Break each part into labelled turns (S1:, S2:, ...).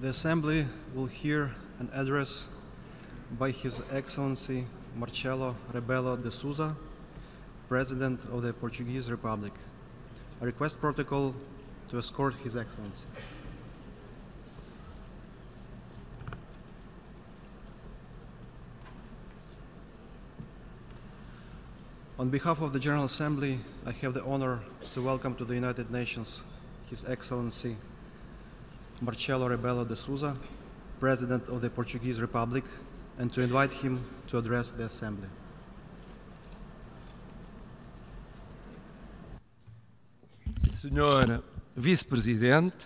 S1: The Assembly will hear an address by His Excellency Marcelo Rebelo de Souza, President of the Portuguese Republic. A request protocol to escort His Excellency. On behalf of the General Assembly, I have the honor to welcome to the United Nations His Excellency Marcelo Rebelo de Souza, President of the Portuguese Republic, and to invite him to address the Assembly. Senhor Vice-Presidente,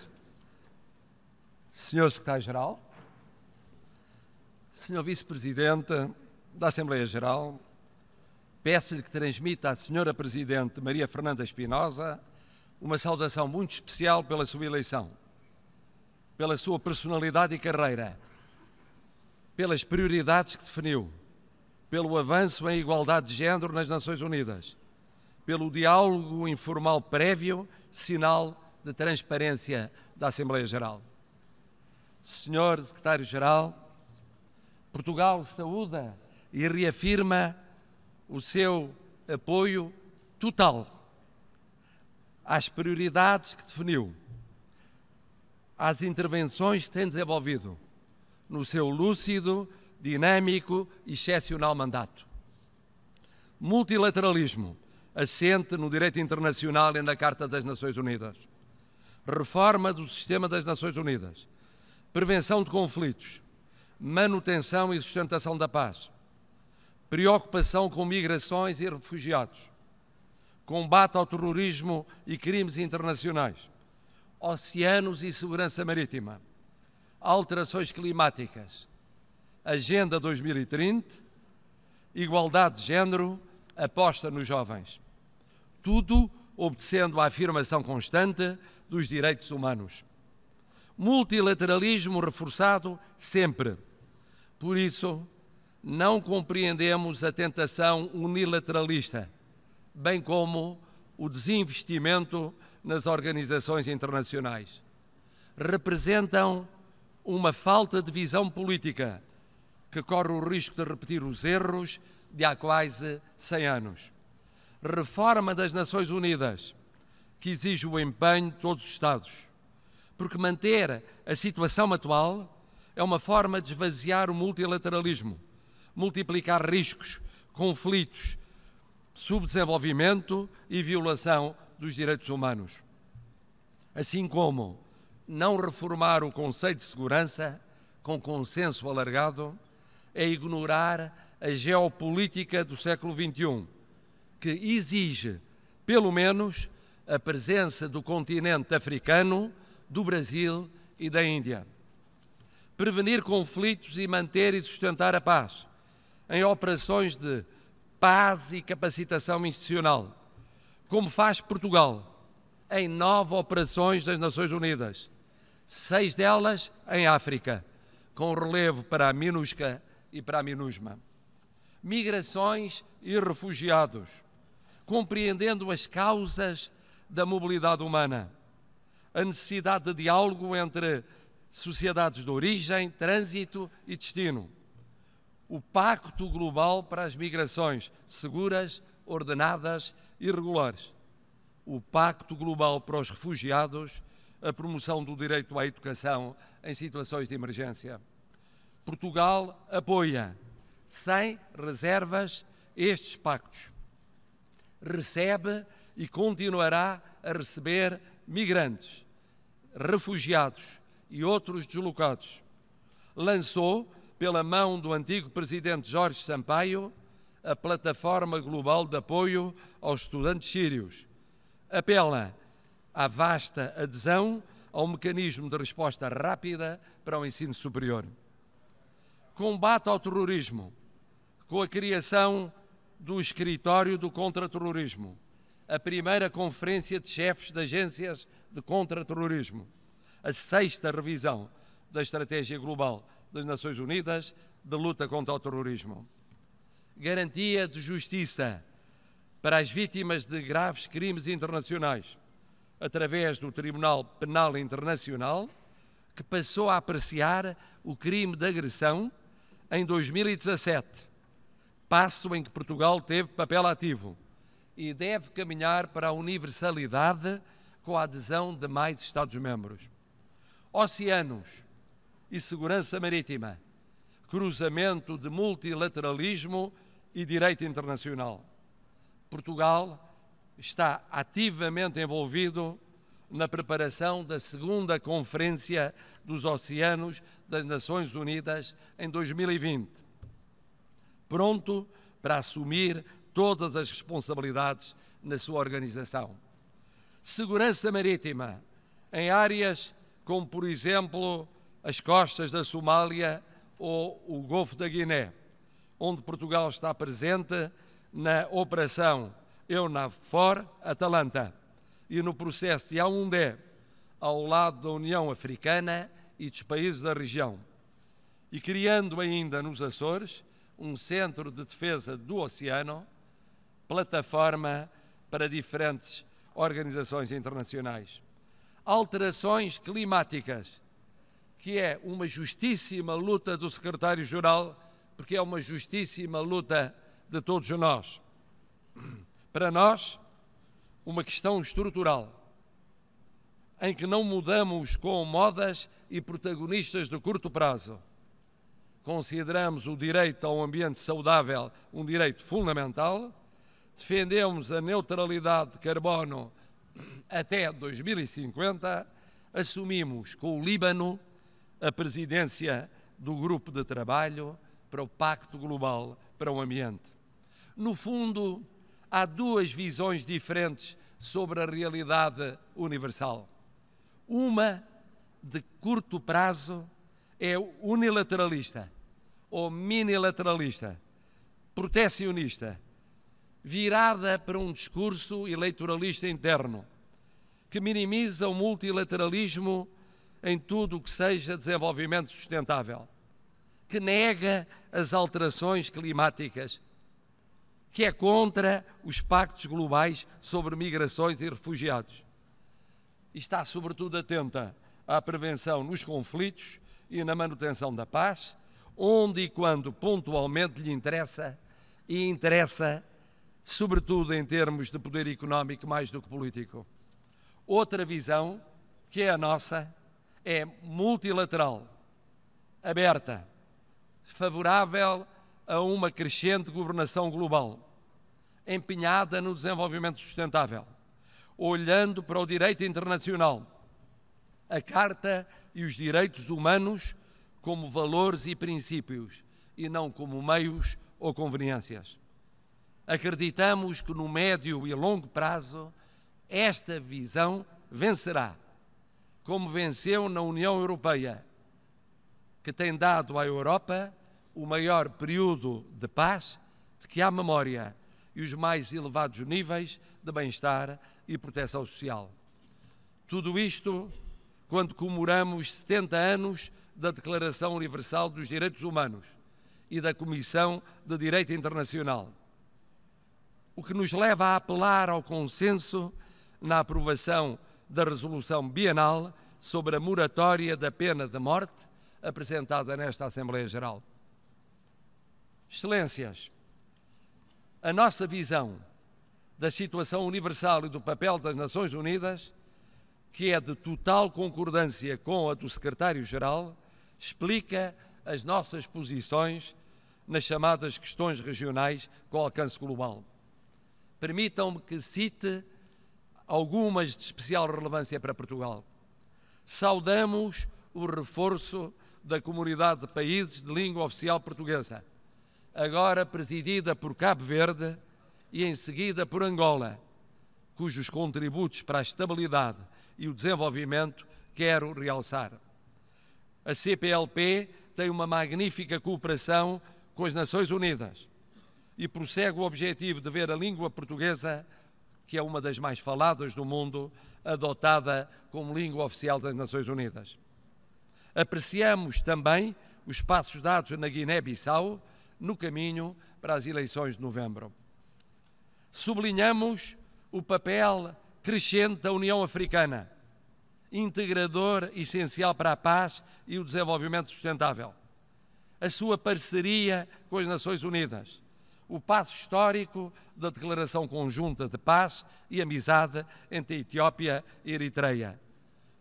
S1: Senhor Secretário-Geral, Senhor Vice-Presidente da Assembleia Geral, peço-lhe que transmita à Senhora Presidente Maria Fernanda Espinosa uma saudação muito especial pela sua eleição pela sua personalidade e carreira, pelas prioridades que definiu, pelo avanço em igualdade de género nas Nações Unidas, pelo diálogo informal prévio, sinal de transparência da Assembleia Geral. Senhor Secretário-Geral, Portugal saúda e reafirma o seu apoio total às prioridades que definiu às intervenções que tem desenvolvido no seu lúcido, dinâmico e excepcional mandato. Multilateralismo, assente no direito internacional e na Carta das Nações Unidas. Reforma do sistema das Nações Unidas. Prevenção de conflitos. Manutenção e sustentação da paz. Preocupação com migrações e refugiados. Combate ao terrorismo e crimes internacionais oceanos e segurança marítima, alterações climáticas, Agenda 2030, igualdade de género, aposta nos jovens. Tudo obedecendo à afirmação constante dos direitos humanos. Multilateralismo reforçado sempre. Por isso, não compreendemos a tentação unilateralista, bem como o desinvestimento nas organizações internacionais. Representam uma falta de visão política que corre o risco de repetir os erros de há quase 100 anos. Reforma das Nações Unidas, que exige o empenho de todos os Estados, porque manter a situação atual é uma forma de esvaziar o multilateralismo, multiplicar riscos, conflitos, subdesenvolvimento e violação dos direitos humanos. Assim como não reformar o Conselho de segurança com consenso alargado é ignorar a geopolítica do século XXI, que exige, pelo menos, a presença do continente africano, do Brasil e da Índia. Prevenir conflitos e manter e sustentar a paz em operações de paz e capacitação institucional, como faz Portugal, em nove operações das Nações Unidas, seis delas em África, com relevo para a MINUSCA e para a MINUSMA. Migrações e refugiados, compreendendo as causas da mobilidade humana, a necessidade de diálogo entre sociedades de origem, trânsito e destino o Pacto Global para as Migrações Seguras, Ordenadas e Regulares, o Pacto Global para os Refugiados, a promoção do direito à educação em situações de emergência. Portugal apoia, sem reservas, estes pactos. Recebe e continuará a receber migrantes, refugiados e outros deslocados. Lançou pela mão do antigo presidente Jorge Sampaio, a Plataforma Global de Apoio aos Estudantes Sírios. Apela à vasta adesão ao mecanismo de resposta rápida para o ensino superior. Combate ao terrorismo, com a criação do Escritório do Contra-Terrorismo, a primeira conferência de chefes de agências de contra-terrorismo, a sexta revisão da Estratégia Global das Nações Unidas de luta contra o terrorismo. Garantia de justiça para as vítimas de graves crimes internacionais, através do Tribunal Penal Internacional, que passou a apreciar o crime de agressão em 2017, passo em que Portugal teve papel ativo e deve caminhar para a universalidade com a adesão de mais Estados-membros. Oceanos, e segurança marítima, cruzamento de multilateralismo e direito internacional. Portugal está ativamente envolvido na preparação da segunda Conferência dos Oceanos das Nações Unidas em 2020, pronto para assumir todas as responsabilidades na sua organização. Segurança marítima em áreas como, por exemplo, as costas da Somália ou o Golfo da Guiné, onde Portugal está presente na operação EUNAVFOR Atalanta e no processo de a 1 ao lado da União Africana e dos países da região, e criando ainda nos Açores um centro de defesa do oceano, plataforma para diferentes organizações internacionais. Alterações climáticas que é uma justíssima luta do secretário-geral, porque é uma justíssima luta de todos nós. Para nós, uma questão estrutural, em que não mudamos com modas e protagonistas de curto prazo. Consideramos o direito a um ambiente saudável um direito fundamental, defendemos a neutralidade de carbono até 2050, assumimos com o Líbano a presidência do grupo de trabalho para o Pacto Global para o Ambiente. No fundo, há duas visões diferentes sobre a realidade universal. Uma, de curto prazo, é unilateralista ou minilateralista, protecionista, virada para um discurso eleitoralista interno, que minimiza o multilateralismo em tudo o que seja desenvolvimento sustentável, que nega as alterações climáticas, que é contra os pactos globais sobre migrações e refugiados. E está, sobretudo, atenta à prevenção nos conflitos e na manutenção da paz, onde e quando pontualmente lhe interessa, e interessa, sobretudo em termos de poder económico mais do que político. Outra visão, que é a nossa, é multilateral, aberta, favorável a uma crescente governação global, empenhada no desenvolvimento sustentável, olhando para o direito internacional, a Carta e os direitos humanos como valores e princípios e não como meios ou conveniências. Acreditamos que no médio e longo prazo esta visão vencerá como venceu na União Europeia, que tem dado à Europa o maior período de paz de que há memória e os mais elevados níveis de bem-estar e proteção social. Tudo isto quando comemoramos 70 anos da Declaração Universal dos Direitos Humanos e da Comissão de Direito Internacional. O que nos leva a apelar ao consenso na aprovação da resolução bienal sobre a moratória da pena de morte apresentada nesta Assembleia Geral. Excelências, a nossa visão da situação universal e do papel das Nações Unidas, que é de total concordância com a do Secretário-Geral, explica as nossas posições nas chamadas questões regionais com alcance global. Permitam-me que cite algumas de especial relevância para Portugal. Saudamos o reforço da comunidade de países de língua oficial portuguesa, agora presidida por Cabo Verde e em seguida por Angola, cujos contributos para a estabilidade e o desenvolvimento quero realçar. A CPLP tem uma magnífica cooperação com as Nações Unidas e prossegue o objetivo de ver a língua portuguesa que é uma das mais faladas do mundo, adotada como língua oficial das Nações Unidas. Apreciamos também os passos dados na Guiné-Bissau no caminho para as eleições de novembro. Sublinhamos o papel crescente da União Africana, integrador essencial para a paz e o desenvolvimento sustentável. A sua parceria com as Nações Unidas o passo histórico da Declaração Conjunta de Paz e Amizade entre a Etiópia e a Eritreia.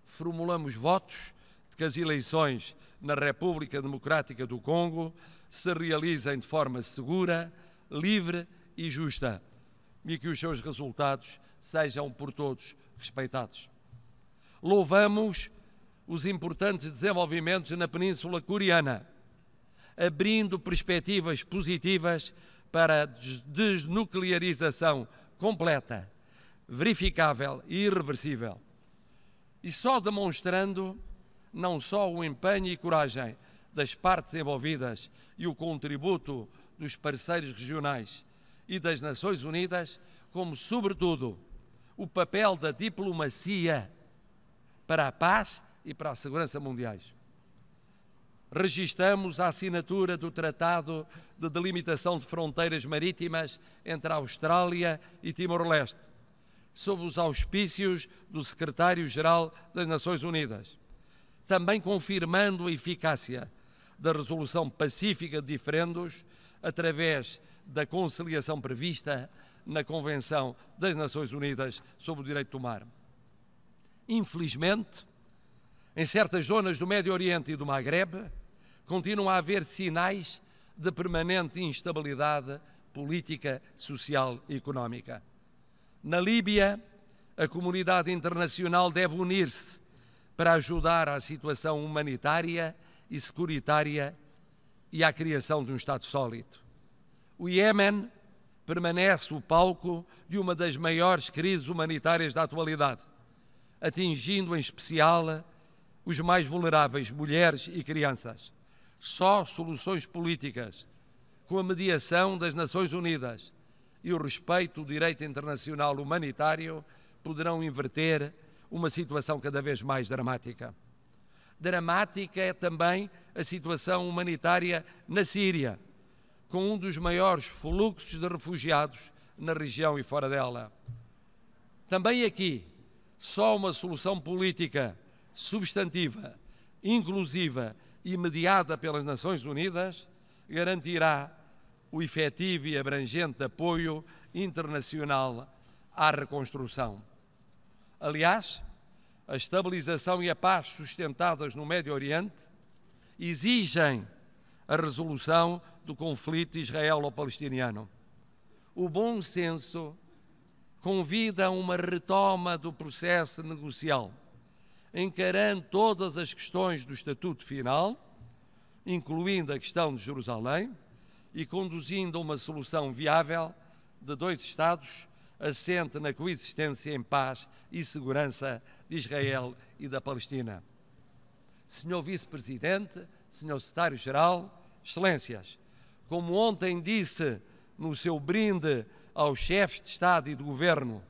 S1: Formulamos votos de que as eleições na República Democrática do Congo se realizem de forma segura, livre e justa e que os seus resultados sejam por todos respeitados. Louvamos os importantes desenvolvimentos na Península Coreana, abrindo perspectivas positivas para a desnuclearização completa, verificável e irreversível. E só demonstrando não só o empenho e coragem das partes envolvidas e o contributo dos parceiros regionais e das Nações Unidas, como, sobretudo, o papel da diplomacia para a paz e para a segurança mundiais registamos a assinatura do Tratado de Delimitação de Fronteiras Marítimas entre a Austrália e Timor-Leste, sob os auspícios do Secretário-Geral das Nações Unidas, também confirmando a eficácia da resolução pacífica de diferendos através da conciliação prevista na Convenção das Nações Unidas sobre o Direito do Mar. Infelizmente, em certas zonas do Médio Oriente e do Maghreb, continua a haver sinais de permanente instabilidade política, social e económica. Na Líbia, a comunidade internacional deve unir-se para ajudar à situação humanitária e securitária e à criação de um Estado sólido. O Iémen permanece o palco de uma das maiores crises humanitárias da atualidade, atingindo em especial os mais vulneráveis, mulheres e crianças só soluções políticas, com a mediação das Nações Unidas e o respeito do direito internacional humanitário, poderão inverter uma situação cada vez mais dramática. Dramática é também a situação humanitária na Síria, com um dos maiores fluxos de refugiados na região e fora dela. Também aqui, só uma solução política substantiva, inclusiva e mediada pelas Nações Unidas, garantirá o efetivo e abrangente apoio internacional à reconstrução. Aliás, a estabilização e a paz sustentadas no Médio Oriente exigem a resolução do conflito israelo-palestiniano. O bom senso convida a uma retoma do processo negocial encarando todas as questões do Estatuto Final, incluindo a questão de Jerusalém, e conduzindo a uma solução viável de dois Estados, assente na coexistência em paz e segurança de Israel e da Palestina. Senhor Vice-Presidente, Senhor Secretário-Geral, Excelências, como ontem disse no seu brinde aos chefes de Estado e de Governo,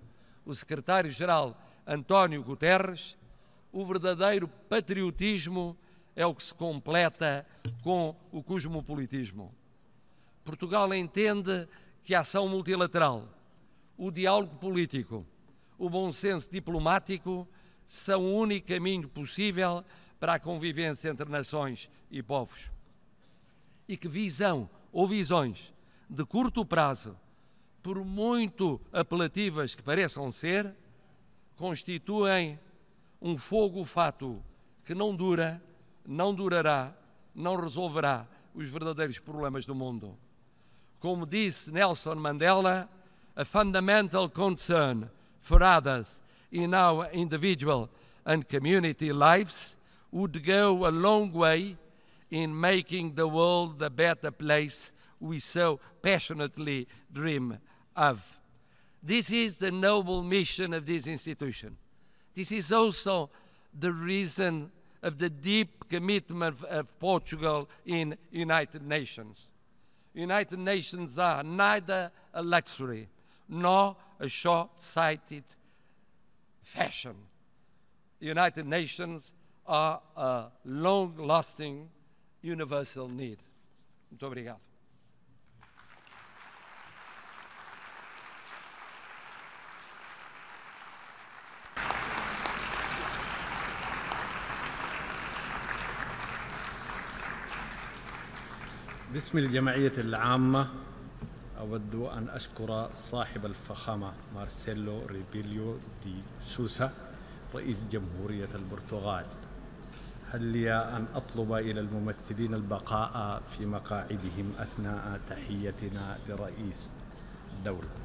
S1: o Secretário-Geral António Guterres, o verdadeiro patriotismo é o que se completa com o cosmopolitismo. Portugal entende que a ação multilateral, o diálogo político, o bom senso diplomático são o único caminho possível para a convivência entre nações e povos. E que visão ou visões de curto prazo, por muito apelativas que pareçam ser, constituem um fogo fato que não dura, não durará, não resolverá os verdadeiros problemas do mundo. Como disse Nelson Mandela, a fundamental concern for others in our individual and community lives would go a long way in making the world a better place we so passionately dream of. This is the noble mission of this institution. This is also the reason of the deep commitment of, of Portugal in United Nations. United Nations are neither a luxury nor a short-sighted fashion. United Nations are a long-lasting universal need. Muito obrigado. باسم الجمعية العامة أود أن أشكر صاحب الفخامة مارسيلو ريبيليو دي سوسا رئيس جمهورية البرتغال هل لي أن أطلب إلى الممثلين البقاء في مقاعدهم أثناء تحيتنا لرئيس الدولة